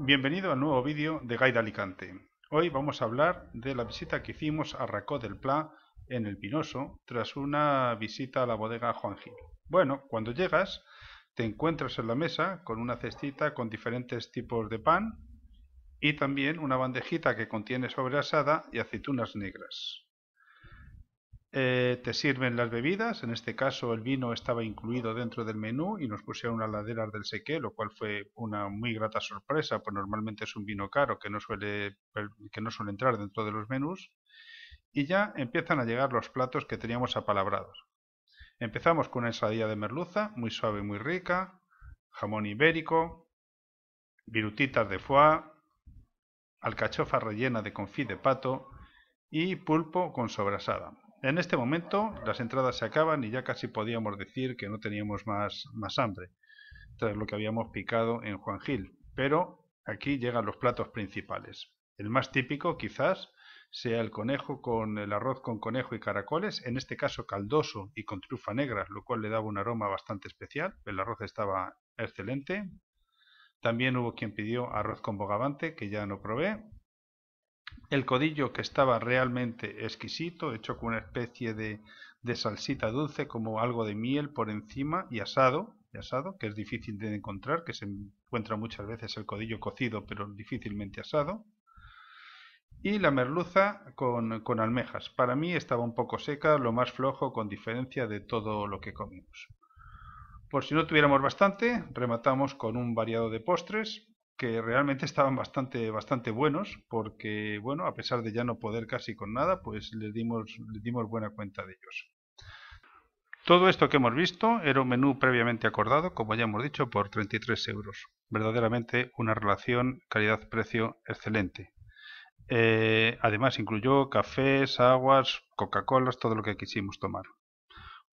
Bienvenido al nuevo vídeo de Gaida Alicante. Hoy vamos a hablar de la visita que hicimos a Racó del Pla en El Pinoso tras una visita a la bodega Juan Gil. Bueno, cuando llegas te encuentras en la mesa con una cestita con diferentes tipos de pan y también una bandejita que contiene sobrasada y aceitunas negras. Eh, te sirven las bebidas, en este caso el vino estaba incluido dentro del menú y nos pusieron las laderas del seque, lo cual fue una muy grata sorpresa, pues normalmente es un vino caro que no suele, que no entrar dentro de los menús. Y ya empiezan a llegar los platos que teníamos apalabrados. Empezamos con una ensaladilla de merluza, muy suave, y muy rica, jamón ibérico, virutitas de foie, alcachofa rellena de confit de pato y pulpo con sobrasada. En este momento las entradas se acaban y ya casi podíamos decir que no teníamos más, más hambre, tras lo que habíamos picado en Juan Gil. Pero aquí llegan los platos principales. El más típico quizás sea el conejo con el arroz con conejo y caracoles, en este caso caldoso y con trufa negra, lo cual le daba un aroma bastante especial. El arroz estaba excelente. También hubo quien pidió arroz con bogavante, que ya no probé, el codillo que estaba realmente exquisito, hecho con una especie de, salsita dulce, como algo de miel por encima y asado, y asado, que es difícil de encontrar, que se encuentra muchas veces el codillo cocido, pero difícilmente asado. Y la merluza con, con almejas. Para mí estaba un poco seca, lo más flojo con diferencia de todo lo que comimos. Por si no tuviéramos bastante, rematamos con un variado de postres, que realmente estaban bastante, bastante buenos, porque, bueno, a pesar de ya no poder casi con nada, pues les dimos, dimos buena cuenta de ellos. Todo esto que hemos visto era un menú previamente acordado, como ya hemos dicho, por 33 euros. Verdaderamente una relación calidad-precio excelente. Eh, además incluyó cafés, aguas, Coca-Colas, todo lo que quisimos tomar.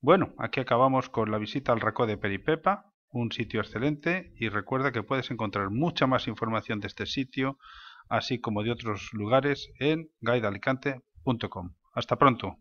Bueno, aquí acabamos con la visita al Racó de Peripepa, un sitio excelente y recuerda que puedes encontrar mucha más información de este sitio, así como de otros lugares en guidealicante.com. Hasta pronto.